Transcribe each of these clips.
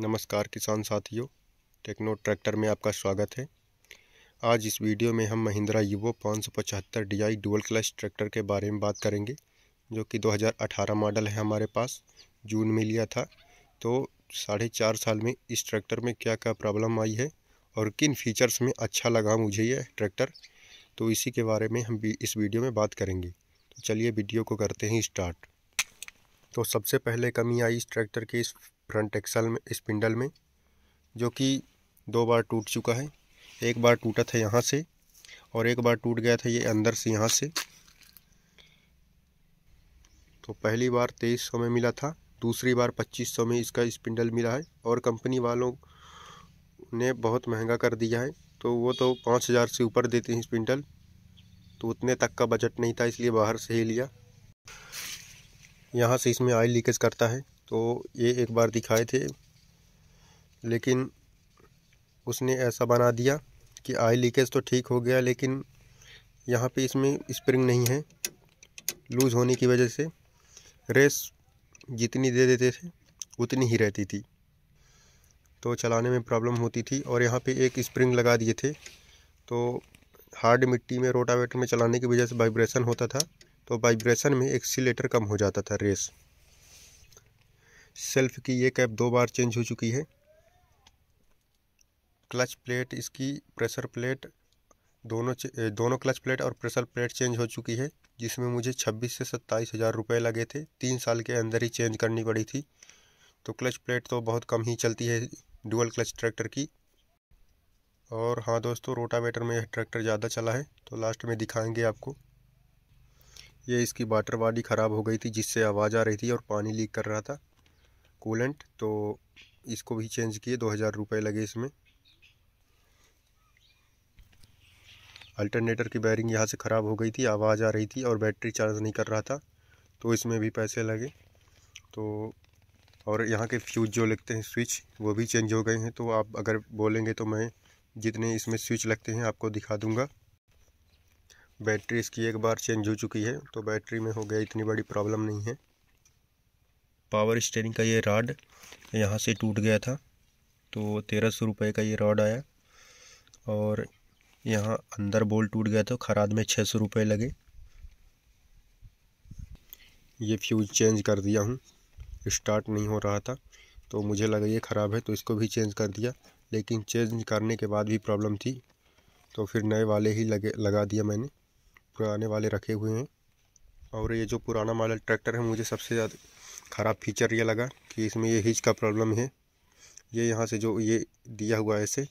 नमस्कार किसान साथियों टेक्नो ट्रैक्टर में आपका स्वागत है आज इस वीडियो में हम महिंद्रा यूवो पाँच सौ पचहत्तर D I dual clutch tractor के बारे में बात करेंगे जो कि 2018 मॉडल है हमारे पास जून में लिया था तो साढ़े चार साल में इस ट्रैक्टर में क्या क्या प्रॉब्लम आई है और किन फीचर्स में अच्छा लगा मुझे यह ट्रैक्टर तो इसी के बारे में हम इस वीडियो में बात करेंगे तो चलिए वीडियो को करते हैं स्टार्ट तो सबसे पहले कमी आई इस ट्रैक्टर के इस फ्रंट एक्सल में स्पिंडल में जो कि दो बार टूट चुका है एक बार टूटा था यहाँ से और एक बार टूट गया था ये अंदर से यहाँ से तो पहली बार तेईस सौ में मिला था दूसरी बार पच्चीस सौ में इसका स्पिंडल मिला है और कंपनी वालों ने बहुत महंगा कर दिया है तो वो तो पाँच हज़ार से ऊपर देते हैं स्पिंडल तो उतने तक का बजट नहीं था इसलिए बाहर से ही लिया यहाँ से इसमें ऑयल लीकेज करता है तो ये एक बार दिखाए थे लेकिन उसने ऐसा बना दिया कि आई लीकेज तो ठीक हो गया लेकिन यहाँ पे इसमें स्प्रिंग नहीं है लूज़ होने की वजह से रेस जितनी दे देते थे उतनी ही रहती थी तो चलाने में प्रॉब्लम होती थी और यहाँ पे एक स्प्रिंग लगा दिए थे तो हार्ड मिट्टी में रोटावेटर में चलाने की वजह से वाइब्रेशन होता था तो वाइब्रेशन में एक्सीटर कम हो जाता था रेस सेल्फ की ये कैप दो बार चेंज हो चुकी है क्लच प्लेट इसकी प्रेशर प्लेट दोनों दोनों क्लच प्लेट और प्रेशर प्लेट चेंज हो चुकी है जिसमें मुझे छब्बीस से सत्ताईस हज़ार रुपये लगे थे तीन साल के अंदर ही चेंज करनी पड़ी थी तो क्लच प्लेट तो बहुत कम ही चलती है डुअल क्लच ट्रैक्टर की और हाँ दोस्तों रोटावेटर में यह ट्रैक्टर ज़्यादा चला है तो लास्ट में दिखाएंगे आपको ये इसकी वाटर बॉडी ख़राब हो गई थी जिससे आवाज़ आ रही थी और पानी लीक कर रहा था कूलेंट तो इसको भी चेंज किए दो हज़ार रुपये लगे इसमें अल्टरनेटर की बैरिंग यहाँ से ख़राब हो गई थी आवाज़ आ रही थी और बैटरी चार्ज नहीं कर रहा था तो इसमें भी पैसे लगे तो और यहाँ के फ्यूज जो लगते हैं स्विच वो भी चेंज हो गए हैं तो आप अगर बोलेंगे तो मैं जितने इसमें स्विच लगते हैं आपको दिखा दूँगा बैटरी इसकी एक बार चेंज हो चुकी है तो बैटरी में हो गया इतनी बड़ी प्रॉब्लम नहीं है पावर स्टेयरिंग का ये राड यहाँ से टूट गया था तो तेरह सौ रुपये का ये रॉड आया और यहाँ अंदर बोल्ट टूट गया था खराद में छः सौ रुपये लगे ये फ्यूज चेंज कर दिया हूँ स्टार्ट नहीं हो रहा था तो मुझे लगा ये ख़राब है तो इसको भी चेंज कर दिया लेकिन चेंज करने के बाद भी प्रॉब्लम थी तो फिर नए वाले ही लगे लगा दिया मैंने पुराने वाले रखे हुए हैं और ये जो पुराना मॉडल ट्रैक्टर है मुझे सबसे ज़्यादा ख़राब फीचर ये लगा कि इसमें ये हिज का प्रॉब्लम है ये यहाँ से जो ये दिया हुआ है ऐसे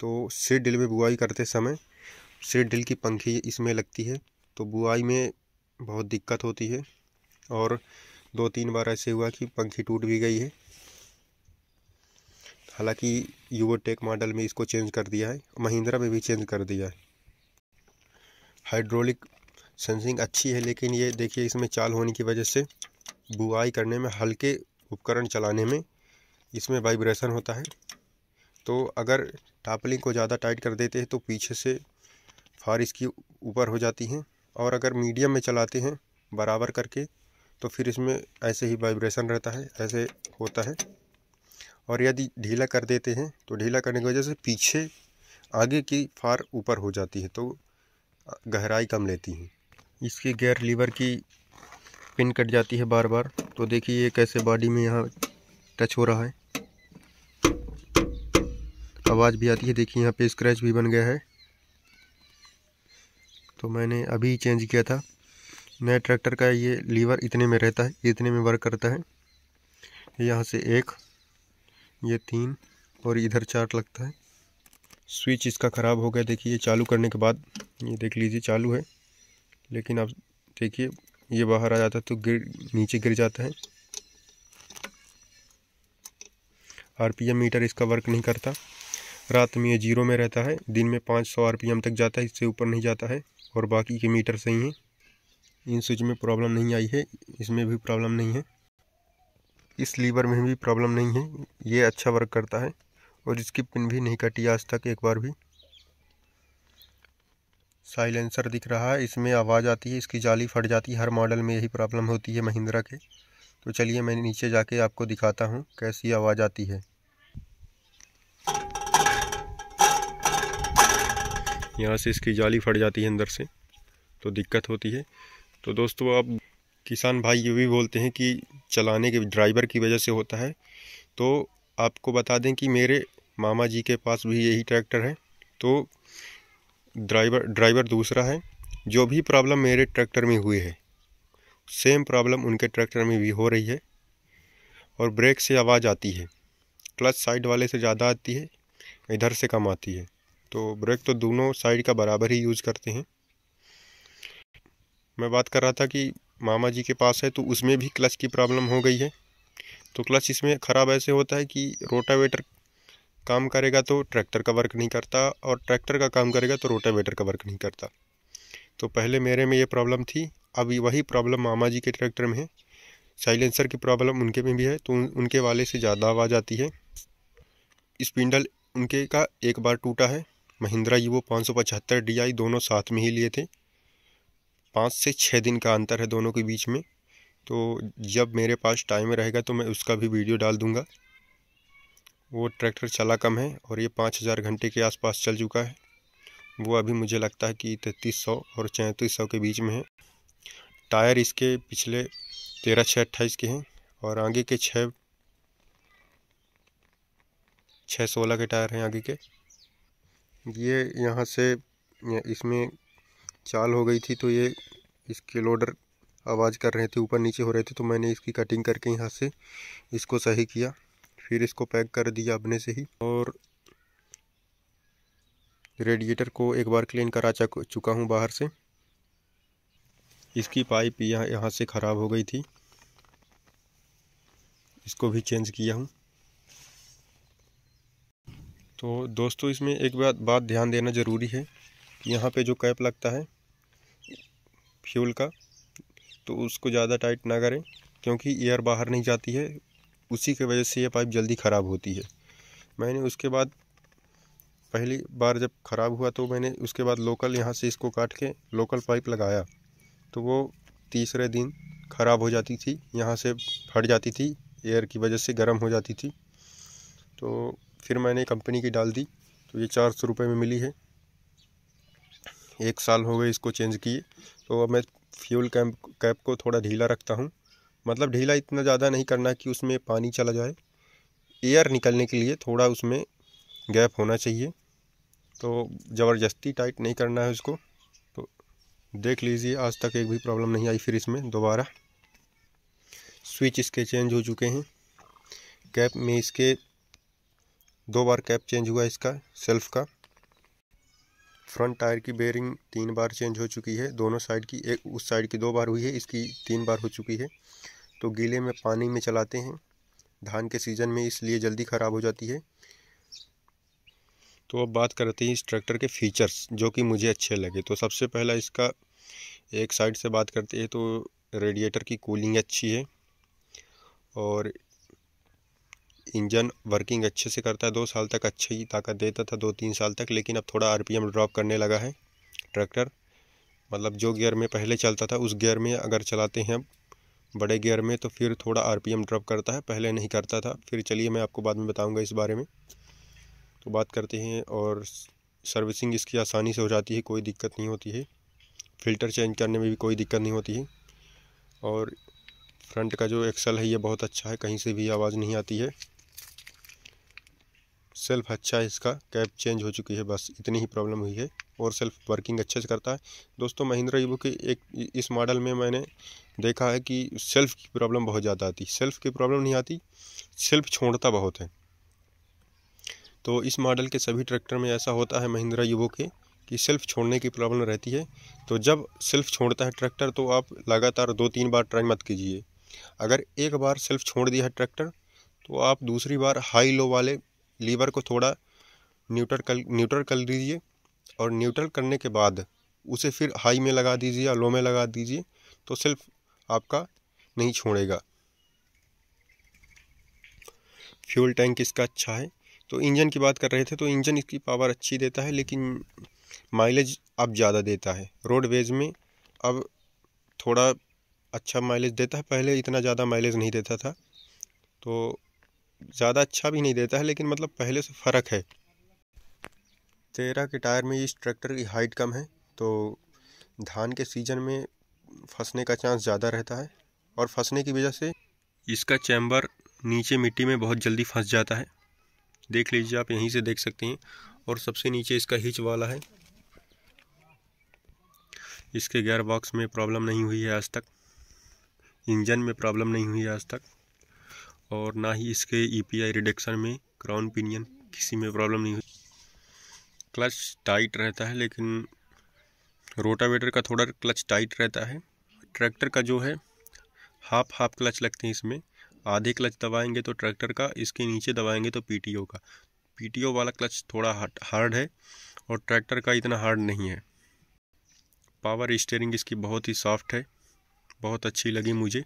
तो सीट डिल में बुआई करते समय सीट डिल की पंखी इसमें लगती है तो बुआई में बहुत दिक्कत होती है और दो तीन बार ऐसे हुआ कि पंखी टूट भी गई है हालांकि यूवोटेक मॉडल में इसको चेंज कर दिया है महिंद्रा में भी चेंज कर दिया है हाइड्रोलिक सेंसिंग अच्छी है लेकिन ये देखिए इसमें चाल होने की वजह से बुआई करने में हल्के उपकरण चलाने में इसमें वाइब्रेशन होता है तो अगर टापलिंग को ज़्यादा टाइट कर देते हैं तो पीछे से फार इसकी ऊपर हो जाती हैं और अगर मीडियम में चलाते हैं बराबर करके तो फिर इसमें ऐसे ही वाइब्रेशन रहता है ऐसे होता है और यदि ढीला कर देते हैं तो ढीला करने की वजह से पीछे आगे की फार ऊपर हो जाती है तो गहराई कम लेती हैं इसकी गेयर लीवर की पिन कट जाती है बार बार तो देखिए ये कैसे बॉडी में यहाँ टच हो रहा है आवाज़ भी आती है देखिए यहाँ पे स्क्रैच भी बन गया है तो मैंने अभी चेंज किया था नए ट्रैक्टर का ये लीवर इतने में रहता है इतने में वर्क करता है यहाँ से एक ये तीन और इधर चार लगता है स्विच इसका ख़राब हो गया देखिए ये चालू करने के बाद ये देख लीजिए चालू है लेकिन अब देखिए ये बाहर आ जाता है तो गिर नीचे गिर जाता है आरपीएम मीटर इसका वर्क नहीं करता रात में ये जीरो में रहता है दिन में पाँच सौ आर तक जाता है इससे ऊपर नहीं जाता है और बाकी के मीटर सही हैं इन स्विच में प्रॉब्लम नहीं आई है इसमें भी प्रॉब्लम नहीं है इस लीवर में भी प्रॉब्लम नहीं है ये अच्छा वर्क करता है और इसकी पिन भी नहीं कटी आज तक एक बार भी साइलेंसर दिख रहा है इसमें आवाज़ आती है इसकी जाली फट जाती है हर मॉडल में यही प्रॉब्लम होती है महिंद्रा के तो चलिए मैं नीचे जाके आपको दिखाता हूँ कैसी आवाज़ आती है यहाँ से इसकी जाली फट जाती है अंदर से तो दिक्कत होती है तो दोस्तों आप किसान भाई ये भी बोलते हैं कि चलाने के ड्राइवर की वजह से होता है तो आपको बता दें कि मेरे मामा जी के पास भी यही ट्रैक्टर है तो ड्राइवर ड्राइवर दूसरा है जो भी प्रॉब्लम मेरे ट्रैक्टर में हुई है सेम प्रॉब्लम उनके ट्रैक्टर में भी हो रही है और ब्रेक से आवाज़ आती है क्लच साइड वाले से ज़्यादा आती है इधर से कम आती है तो ब्रेक तो दोनों साइड का बराबर ही यूज़ करते हैं मैं बात कर रहा था कि मामा जी के पास है तो उसमें भी क्लच की प्रॉब्लम हो गई है तो क्लच इसमें ख़राब ऐसे होता है कि रोटावेटर काम करेगा तो ट्रैक्टर का वर्क नहीं करता और ट्रैक्टर का काम करेगा तो रोटावेटर का वर्क नहीं करता तो पहले मेरे में ये प्रॉब्लम थी अब वही प्रॉब्लम मामा जी के ट्रैक्टर में है साइलेंसर की प्रॉब्लम उनके में भी है तो उनके वाले से ज़्यादा आवाज़ आती है स्पिंडल उनके का एक बार टूटा है महिंद्रा यूवो पाँच सौ पचहत्तर डी आई दोनों साथ में ही लिए थे पाँच से छः दिन का अंतर है दोनों के बीच में तो जब मेरे पास टाइम रहेगा तो मैं उसका भी वीडियो डाल दूँगा वो ट्रैक्टर चला कम है और ये पाँच हज़ार घंटे के आसपास चल चुका है वो अभी मुझे लगता है कि तैंतीस सौ और चैंतीस सौ के बीच में है टायर इसके पिछले तेरह छः अट्ठाईस के हैं और आगे के छः छः सोलह के टायर हैं आगे के ये यहाँ से इसमें चाल हो गई थी तो ये इसके लोडर आवाज़ कर रहे थे ऊपर नीचे हो रहे थे तो मैंने इसकी कटिंग करके यहाँ से इसको सही किया फिर इसको पैक कर दिया अपने से ही और रेडिएटर को एक बार क्लीन करा चुका हूँ बाहर से इसकी पाइप यहाँ यहाँ से ख़राब हो गई थी इसको भी चेंज किया हूँ तो दोस्तों इसमें एक बात बात ध्यान देना ज़रूरी है कि यहाँ पे जो कैप लगता है फ्यूल का तो उसको ज़्यादा टाइट ना करें क्योंकि एयर बाहर नहीं जाती है उसी के वजह से ये पाइप जल्दी ख़राब होती है मैंने उसके बाद पहली बार जब ख़राब हुआ तो मैंने उसके बाद लोकल यहाँ से इसको काट के लोकल पाइप लगाया तो वो तीसरे दिन ख़राब हो जाती थी यहाँ से फट जाती थी एयर की वजह से गर्म हो जाती थी तो फिर मैंने कंपनी की डाल दी तो ये चार सौ रुपये में मिली है एक साल हो गए इसको चेंज किए तो अब मैं फ्यूल कैम्प कैप को थोड़ा ढीला रखता हूँ मतलब ढीला इतना ज़्यादा नहीं करना कि उसमें पानी चला जाए एयर निकलने के लिए थोड़ा उसमें गैप होना चाहिए तो ज़बरदस्ती टाइट नहीं करना है उसको तो देख लीजिए आज तक एक भी प्रॉब्लम नहीं आई फिर इसमें दोबारा स्विच इसके चेंज हो चुके हैं कैप में इसके दो बार कैप चेंज हुआ इसका सेल्फ़ का फ्रंट टायर की बेयरिंग तीन बार चेंज हो चुकी है दोनों साइड की एक उस साइड की दो बार हुई है इसकी तीन बार हो चुकी है तो गीले में पानी में चलाते हैं धान के सीज़न में इसलिए जल्दी ख़राब हो जाती है तो अब बात करते हैं इस ट्रैक्टर के फीचर्स जो कि मुझे अच्छे लगे तो सबसे पहला इसका एक साइड से बात करते हैं तो रेडिएटर की कूलिंग अच्छी है और इंजन वर्किंग अच्छे से करता है दो साल तक अच्छी ताकत देता था दो तीन साल तक लेकिन अब थोड़ा आरपीएम ड्रॉप करने लगा है ट्रैक्टर मतलब जो गियर में पहले चलता था उस गियर में अगर चलाते हैं अब बड़े गियर में तो फिर थोड़ा आरपीएम ड्रॉप करता है पहले नहीं करता था फिर चलिए मैं आपको बाद में बताऊँगा इस बारे में तो बात करते हैं और सर्विसिंग इसकी आसानी से हो जाती है कोई दिक्कत नहीं होती है फ़िल्टर चेंज करने में भी कोई दिक्कत नहीं होती है और फ्रंट का जो एक्सल है ये बहुत अच्छा है कहीं से भी आवाज़ नहीं आती है सेल्फ अच्छा है इसका कैब चेंज हो चुकी है बस इतनी ही प्रॉब्लम हुई है और सेल्फ वर्किंग अच्छे से करता है दोस्तों महिंद्रा ईबो के एक इस मॉडल में मैंने देखा है कि सेल्फ की प्रॉब्लम बहुत ज़्यादा आती सेल्फ की प्रॉब्लम नहीं आती सेल्फ छोड़ता बहुत है तो इस मॉडल के सभी ट्रैक्टर में ऐसा होता है महिंद्रा ईबो के कि सेल्फ छोड़ने की प्रॉब्लम रहती है तो जब सेल्फ छोड़ता है ट्रैक्टर तो आप लगातार दो तीन बार ट्राई मत कीजिए अगर एक बार सेल्फ छोड़ दिया है ट्रैक्टर तो आप दूसरी बार हाई लो वाले लीवर को थोड़ा न्यूट्रल कर न्यूट्रल कर दीजिए और न्यूट्रल करने के बाद उसे फिर हाई में लगा दीजिए या लो में लगा दीजिए तो सिर्फ आपका नहीं छोड़ेगा फ्यूल टैंक इसका अच्छा है तो इंजन की बात कर रहे थे तो इंजन इसकी पावर अच्छी देता है लेकिन माइलेज अब ज़्यादा देता है रोडवेज में अब थोड़ा अच्छा माइलेज देता है पहले इतना ज़्यादा माइलेज नहीं देता था तो ज़्यादा अच्छा भी नहीं देता है लेकिन मतलब पहले से फ़र्क है तेरह के टायर में इस ट्रैक्टर की हाइट कम है तो धान के सीजन में फंसने का चांस ज़्यादा रहता है और फंसने की वजह से इसका चैम्बर नीचे मिट्टी में बहुत जल्दी फंस जाता है देख लीजिए आप यहीं से देख सकते हैं और सबसे नीचे इसका हिच वाला है इसके गेयर बॉक्स में प्रॉब्लम नहीं हुई है आज तक इंजन में प्रॉब्लम नहीं हुई है आज तक और ना ही इसके ईपीआई e रिडक्शन में क्राउन पिनियन किसी में प्रॉब्लम नहीं हुई क्लच टाइट रहता है लेकिन रोटावेटर का थोड़ा क्लच टाइट रहता है ट्रैक्टर का जो है हाफ हाफ क्लच लगते हैं इसमें आधे क्लच दबाएंगे तो ट्रैक्टर का इसके नीचे दबाएंगे तो पीटीओ का पीटीओ वाला क्लच थोड़ा हार्ड है और ट्रैक्टर का इतना हार्ड नहीं है पावर स्टेयरिंग इसकी बहुत ही सॉफ्ट है बहुत अच्छी लगी मुझे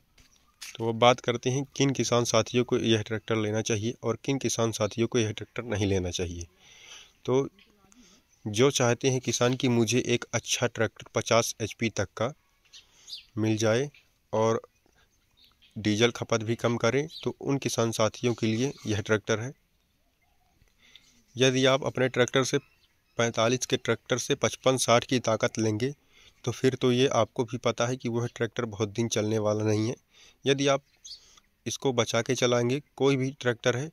तो वो बात करते हैं किन किसान साथियों को यह ट्रैक्टर लेना चाहिए और किन किसान साथियों को यह ट्रैक्टर नहीं लेना चाहिए तो जो चाहते हैं किसान कि मुझे एक अच्छा ट्रैक्टर 50 एच तक का मिल जाए और डीजल खपत भी कम करें तो उन किसान साथियों के लिए यह ट्रैक्टर है यदि आप अपने ट्रैक्टर से 45 के ट्रैक्टर से 55-60 की ताकत लेंगे तो फिर तो ये आपको भी पता है कि वह ट्रैक्टर बहुत दिन चलने वाला नहीं है यदि आप इसको बचा के चलाएंगे कोई भी ट्रैक्टर है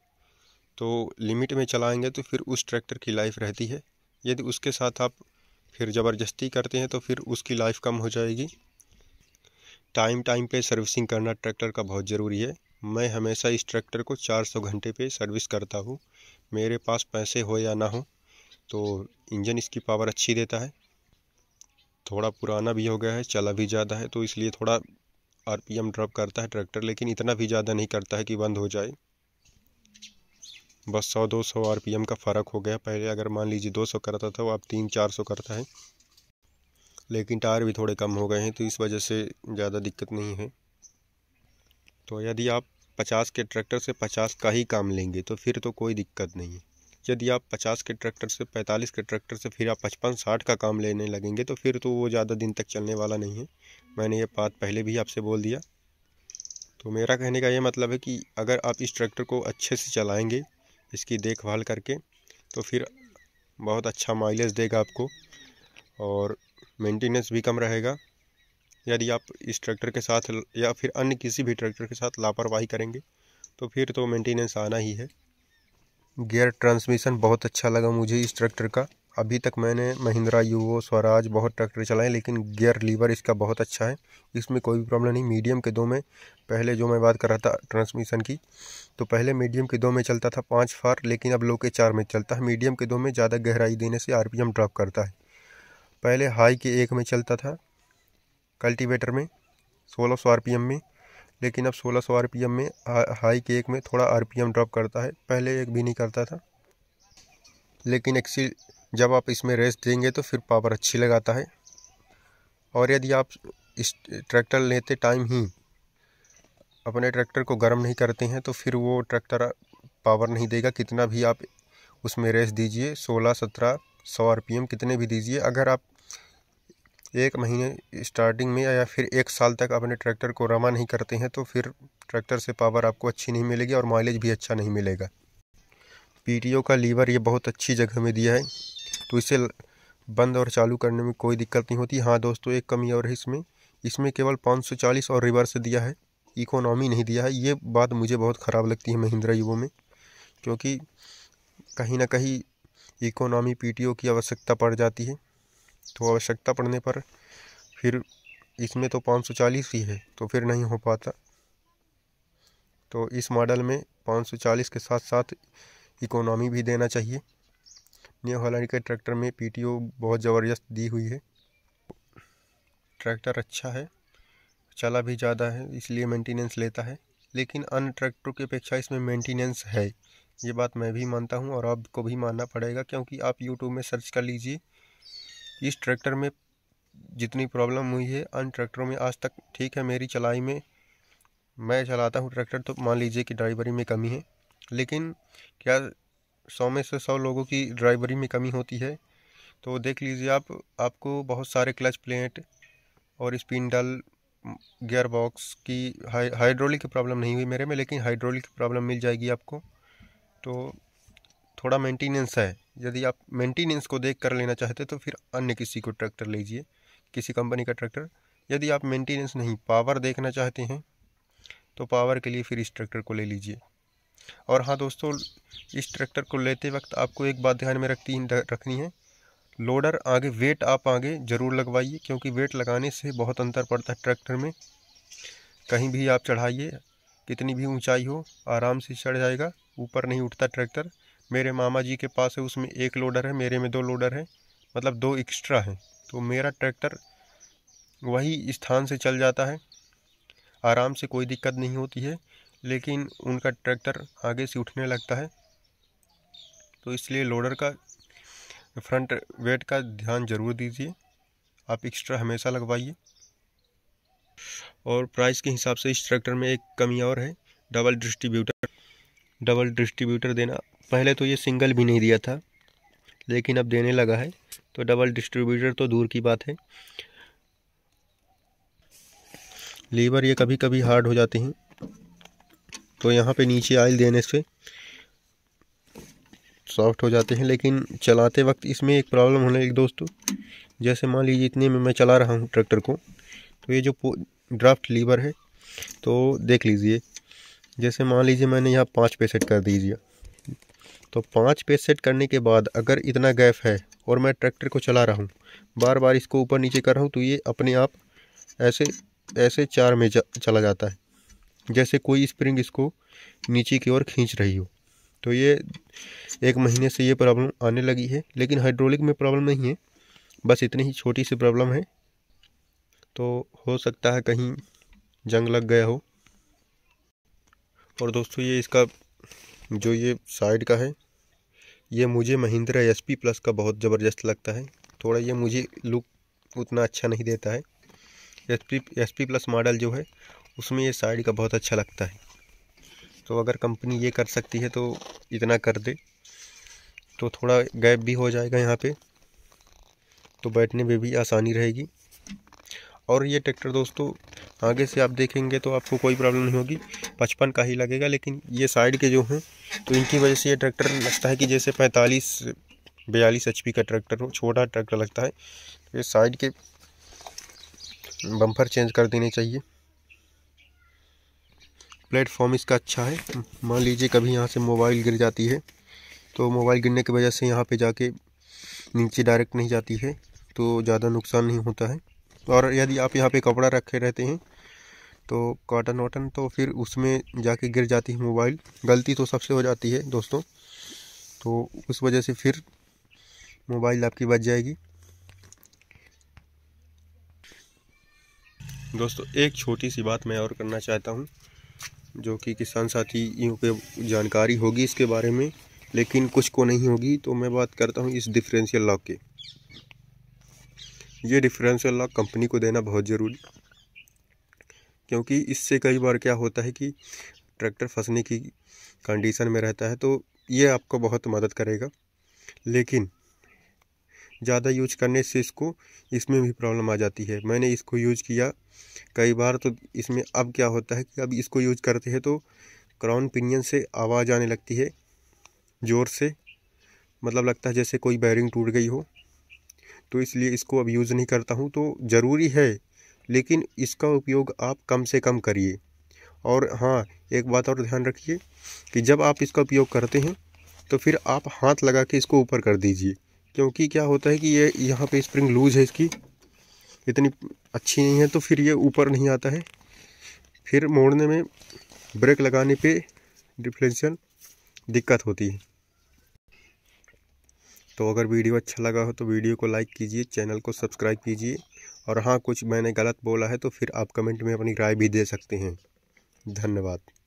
तो लिमिट में चलाएंगे तो फिर उस ट्रैक्टर की लाइफ रहती है यदि उसके साथ आप फिर ज़बरदस्ती करते हैं तो फिर उसकी लाइफ कम हो जाएगी टाइम टाइम पे सर्विसिंग करना ट्रैक्टर का बहुत ज़रूरी है मैं हमेशा इस ट्रैक्टर को 400 घंटे पे सर्विस करता हूँ मेरे पास पैसे हो या ना हो तो इंजन इसकी पावर अच्छी देता है थोड़ा पुराना भी हो गया है चला भी ज़्यादा है तो इसलिए थोड़ा आरपीएम ड्रॉप करता है ट्रैक्टर लेकिन इतना भी ज़्यादा नहीं करता है कि बंद हो जाए बस सौ दो सौ आर का फ़र्क हो गया पहले अगर मान लीजिए दो सौ करता था वो अब तीन चार सौ करता है लेकिन टायर भी थोड़े कम हो गए हैं तो इस वजह से ज़्यादा दिक्कत नहीं है तो यदि आप पचास के ट्रैक्टर से पचास का ही काम लेंगे तो फिर तो कोई दिक्कत नहीं है यदि आप पचास के ट्रैक्टर से पैंतालीस के ट्रैक्टर से फिर आप पचपन साठ का काम लेने लगेंगे तो फिर तो वो ज़्यादा दिन तक चलने वाला नहीं है मैंने ये बात पहले भी आपसे बोल दिया तो मेरा कहने का ये मतलब है कि अगर आप इस ट्रैक्टर को अच्छे से चलाएँगे इसकी देखभाल करके तो फिर बहुत अच्छा माइलेज देगा आपको और मेंटेनेंस भी कम रहेगा यदि आप इस ट्रैक्टर के साथ या फिर अन्य किसी भी ट्रैक्टर के साथ लापरवाही करेंगे तो फिर तो मेंटेनेंस आना ही है गियर ट्रांसमिशन बहुत अच्छा लगा मुझे इस ट्रैक्टर का अभी तक मैंने महिंद्रा यूवो स्वराज बहुत ट्रैक्टर चलाए लेकिन गियर लीवर इसका बहुत अच्छा है इसमें कोई भी प्रॉब्लम नहीं मीडियम के दो में पहले जो मैं बात कर रहा था ट्रांसमिशन की तो पहले मीडियम के दो में चलता था पाँच फार लेकिन अब लो के चार में चलता है मीडियम के दो में ज़्यादा गहराई देने से आर ड्रॉप करता है पहले हाई के एक में चलता था कल्टीवेटर में सोलह सौ आर में लेकिन अब 1600 सौ आरपीएम में हाई केक में थोड़ा आरपीएम ड्रॉप करता है पहले एक भी नहीं करता था लेकिन एक्सी जब आप इसमें रेस देंगे तो फिर पावर अच्छी लगाता है और यदि आप इस ट्रैक्टर लेते टाइम ही अपने ट्रैक्टर को गर्म नहीं करते हैं तो फिर वो ट्रैक्टर पावर नहीं देगा कितना भी आप उसमें रेस दीजिए सोलह सत्रह सौ आर कितने भी दीजिए अगर आप एक महीने स्टार्टिंग में या फिर एक साल तक अपने ट्रैक्टर को रवा नहीं करते हैं तो फिर ट्रैक्टर से पावर आपको अच्छी नहीं मिलेगी और माइलेज भी अच्छा नहीं मिलेगा पी का लीवर ये बहुत अच्छी जगह में दिया है तो इसे बंद और चालू करने में कोई दिक्कत नहीं होती हाँ दोस्तों एक कमी और है इसमें इसमें केवल 540 और रिवर्स दिया है इकोनॉमी नहीं दिया है ये बात मुझे बहुत ख़राब लगती है महिंद्रा युवो में क्योंकि कहीं ना कहीं इकोनॉमी पीटीओ की आवश्यकता पड़ जाती है तो आवश्यकता पड़ने पर फिर इसमें तो 540 ही है तो फिर नहीं हो पाता तो इस मॉडल में 540 के साथ साथ इकोनॉमी भी देना चाहिए न्यू हॉलैंड के ट्रैक्टर में पीटीओ बहुत ज़बरदस्त दी हुई है ट्रैक्टर अच्छा है चला भी ज़्यादा है इसलिए मेंटेनेंस लेता है लेकिन अन्य ट्रैक्टरों की अपेक्षा इसमें मेंटेनेंस है ये बात मैं भी मानता हूँ और आपको भी मानना पड़ेगा क्योंकि आप यूट्यूब में सर्च कर लीजिए इस ट्रैक्टर में जितनी प्रॉब्लम हुई है अन ट्रैक्टरों में आज तक ठीक है मेरी चलाई में मैं चलाता हूँ ट्रैक्टर तो मान लीजिए कि ड्राइवरी में कमी है लेकिन क्या सौ में से सौ लोगों की ड्राइवरी में कमी होती है तो देख लीजिए आप आपको बहुत सारे क्लच प्लेट और स्पिंडल गियर बॉक्स की हाइड्रोलिक की प्रॉब्लम नहीं हुई मेरे में लेकिन हाइड्रोलिक की प्रॉब्लम मिल जाएगी आपको तो थोड़ा मेंटेनेंस है यदि आप मेंटेनेंस को देख कर लेना चाहते तो फिर अन्य किसी को ट्रैक्टर लीजिए किसी कंपनी का ट्रैक्टर यदि आप मेंटेनेंस नहीं पावर देखना चाहते हैं तो पावर के लिए फिर इस ट्रैक्टर को ले लीजिए और हाँ दोस्तों इस ट्रैक्टर को लेते वक्त आपको एक बात ध्यान में रखती रखनी है लोडर आगे वेट आप आगे ज़रूर लगवाइए क्योंकि वेट लगाने से बहुत अंतर पड़ता है ट्रैक्टर में कहीं भी आप चढ़ाइए कितनी भी ऊंचाई हो आराम से चढ़ जाएगा ऊपर नहीं उठता ट्रैक्टर मेरे मामा जी के पास है उसमें एक लोडर है मेरे में दो लोडर है मतलब दो एक्स्ट्रा हैं तो मेरा ट्रैक्टर वही स्थान से चल जाता है आराम से कोई दिक्कत नहीं होती है लेकिन उनका ट्रैक्टर आगे से उठने लगता है तो इसलिए लोडर का फ्रंट वेट का ध्यान ज़रूर दीजिए आप एक्स्ट्रा हमेशा लगवाइए और प्राइस के हिसाब से इस ट्रैक्टर में एक कमी और है डबल डिस्ट्रीब्यूटर डबल डिस्ट्रीब्यूटर देना पहले तो ये सिंगल भी नहीं दिया था लेकिन अब देने लगा है तो डबल डिस्ट्रीब्यूटर तो दूर की बात है लीवर ये कभी कभी हार्ड हो जाते हैं तो यहाँ पे नीचे आयल देने से सॉफ्ट हो जाते हैं लेकिन चलाते वक्त इसमें एक प्रॉब्लम होने एक दोस्तों जैसे मान लीजिए इतने में मैं चला रहा हूँ ट्रैक्टर को तो ये जो ड्राफ्ट लीवर है तो देख लीजिए जैसे मान लीजिए मैंने यहाँ पाँच पे सेट कर दीजिए तो पाँच पेज सेट करने के बाद अगर इतना गैप है और मैं ट्रैक्टर को चला रहा हूँ बार बार इसको ऊपर नीचे कर रहा हूँ तो ये अपने आप ऐसे ऐसे चार में जा, चला जाता है जैसे कोई स्प्रिंग इसको नीचे की ओर खींच रही हो तो ये एक महीने से ये प्रॉब्लम आने लगी है लेकिन हाइड्रोलिक में प्रॉब्लम नहीं है बस इतनी ही छोटी सी प्रॉब्लम है तो हो सकता है कहीं जंग लग गया हो और दोस्तों ये इसका जो ये साइड का है ये मुझे महिंद्रा एस पी प्लस का बहुत ज़बरदस्त लगता है थोड़ा ये मुझे लुक उतना अच्छा नहीं देता है S P S P plus model जो है उसमें ये साइड का बहुत अच्छा लगता है तो अगर कंपनी ये कर सकती है तो इतना कर दे तो थोड़ा गैप भी हो जाएगा यहाँ पे तो बैठने में भी आसानी रहेगी और ये ट्रैक्टर दोस्तों आगे से आप देखेंगे तो आपको कोई प्रॉब्लम नहीं होगी पचपन का ही लगेगा लेकिन ये साइड के जो हैं तो इनकी वजह से ये ट्रैक्टर लगता है कि जैसे पैंतालीस बयालीस एच का ट्रैक्टर हो छोटा ट्रैक्टर लगता है तो ये साइड के बम्पर चेंज कर देने चाहिए प्लेटफॉर्म इसका अच्छा है मान लीजिए कभी यहाँ से मोबाइल गिर जाती है तो मोबाइल गिरने की वजह से यहाँ पे जाके नीचे डायरेक्ट नहीं जाती है तो ज़्यादा नुकसान नहीं होता है और यदि आप यहाँ पे कपड़ा रखे रहते हैं तो कॉटन वाटन तो फिर उसमें जाके गिर जाती है मोबाइल गलती तो सबसे हो जाती है दोस्तों तो उस वजह से फिर मोबाइल आपकी बच जाएगी दोस्तों एक छोटी सी बात मैं और करना चाहता हूँ जो कि किसान साथियों पे जानकारी होगी इसके बारे में लेकिन कुछ को नहीं होगी तो मैं बात करता हूँ इस डिफरेंशियल लॉक के ये डिफरेंशियल लॉक कंपनी को देना बहुत ज़रूरी क्योंकि इससे कई बार क्या होता है कि ट्रैक्टर फंसने की कंडीशन में रहता है तो ये आपको बहुत मदद करेगा लेकिन ज़्यादा यूज करने से इसको इसमें भी प्रॉब्लम आ जाती है मैंने इसको यूज किया कई बार तो इसमें अब क्या होता है कि अब इसको यूज करते हैं तो क्राउन पिनियन से आवाज़ आने लगती है ज़ोर से मतलब लगता है जैसे कोई बैरिंग टूट गई हो तो इसलिए इसको अब यूज़ नहीं करता हूँ तो ज़रूरी है लेकिन इसका उपयोग आप कम से कम करिए और हाँ एक बात और ध्यान रखिए कि जब आप इसका उपयोग करते हैं तो फिर आप हाथ लगा के इसको ऊपर कर दीजिए क्योंकि क्या होता है कि ये यहाँ पे स्प्रिंग लूज है इसकी इतनी अच्छी नहीं है तो फिर ये ऊपर नहीं आता है फिर मोड़ने में ब्रेक लगाने पे डिफ्लेक्शन दिक्कत होती है तो अगर वीडियो अच्छा लगा हो तो वीडियो को लाइक कीजिए चैनल को सब्सक्राइब कीजिए और हाँ कुछ मैंने गलत बोला है तो फिर आप कमेंट में अपनी राय भी दे सकते हैं धन्यवाद